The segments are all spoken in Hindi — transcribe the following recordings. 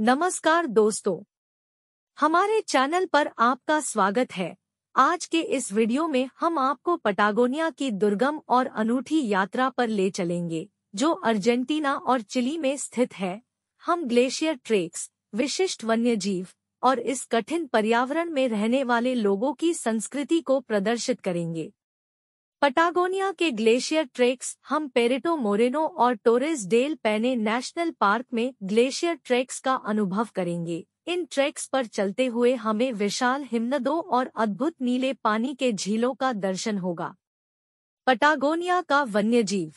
नमस्कार दोस्तों हमारे चैनल पर आपका स्वागत है आज के इस वीडियो में हम आपको पटागोनिया की दुर्गम और अनूठी यात्रा पर ले चलेंगे जो अर्जेंटीना और चिली में स्थित है हम ग्लेशियर ट्रेक्स विशिष्ट वन्यजीव और इस कठिन पर्यावरण में रहने वाले लोगों की संस्कृति को प्रदर्शित करेंगे पटागोनिया के ग्लेशियर ट्रेक्स हम पेरेटो मोरेनो और Torres del Paine national park में ग्लेशियर ट्रेक्स का अनुभव करेंगे इन ट्रैक्स पर चलते हुए हमें विशाल हिमनदों और अद्भुत नीले पानी के झीलों का दर्शन होगा पटागोनिया का वन्यजीव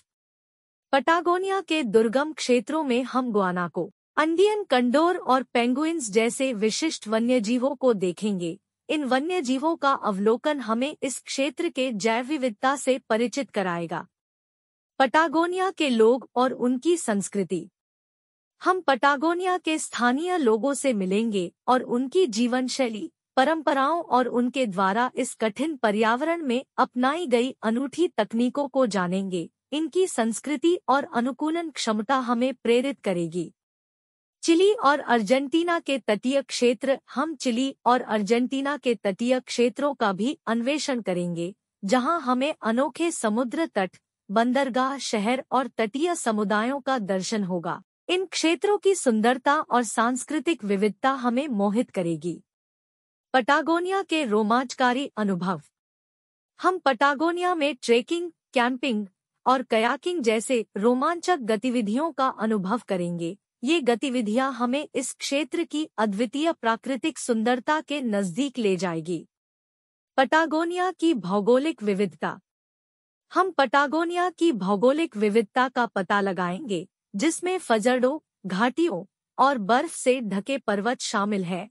पटागोनिया के दुर्गम क्षेत्रों में हम गुआना को अंडियन कंडोर और पेंगुइन्स जैसे विशिष्ट वन्यजीवों को देखेंगे इन वन्य जीवों का अवलोकन हमें इस क्षेत्र के जैव विविधता से परिचित कराएगा पटागोनिया के लोग और उनकी संस्कृति हम पटागोनिया के स्थानीय लोगों से मिलेंगे और उनकी जीवन शैली परंपराओं और उनके द्वारा इस कठिन पर्यावरण में अपनाई गई अनूठी तकनीकों को जानेंगे इनकी संस्कृति और अनुकूलन क्षमता हमें प्रेरित करेगी चिली और अर्जेंटीना के तटीय क्षेत्र हम चिली और अर्जेंटीना के तटीय क्षेत्रों का भी अन्वेषण करेंगे जहां हमें अनोखे समुद्र तट बंदरगाह शहर और तटीय समुदायों का दर्शन होगा इन क्षेत्रों की सुंदरता और सांस्कृतिक विविधता हमें मोहित करेगी पटागोनिया के रोमांचकारी अनुभव हम पटागोनिया में ट्रेकिंग कैंपिंग और कयाकिंग जैसे रोमांचक गतिविधियों का अनुभव करेंगे ये गतिविधियां हमें इस क्षेत्र की अद्वितीय प्राकृतिक सुंदरता के नजदीक ले जाएगी पटागोनिया की भौगोलिक विविधता हम पटागोनिया की भौगोलिक विविधता का पता लगाएंगे जिसमें फजरडों घाटियों और बर्फ से ढके पर्वत शामिल हैं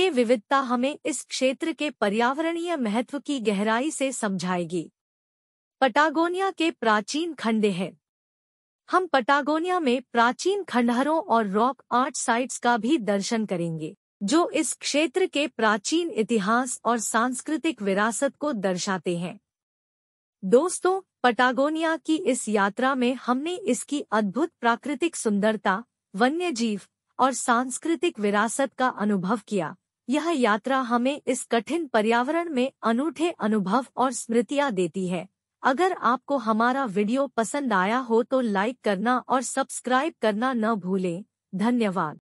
ये विविधता हमें इस क्षेत्र के पर्यावरणीय महत्व की गहराई से समझाएगी पटागोनिया के प्राचीन खंडे हैं हम पटागोनिया में प्राचीन खंडहरों और रॉक आर्ट साइट्स का भी दर्शन करेंगे जो इस क्षेत्र के प्राचीन इतिहास और सांस्कृतिक विरासत को दर्शाते हैं दोस्तों पटागोनिया की इस यात्रा में हमने इसकी अद्भुत प्राकृतिक सुंदरता वन्य जीव और सांस्कृतिक विरासत का अनुभव किया यह यात्रा हमें इस कठिन पर्यावरण में अनूठे अनुभव और स्मृतियाँ देती है अगर आपको हमारा वीडियो पसंद आया हो तो लाइक करना और सब्सक्राइब करना न भूलें धन्यवाद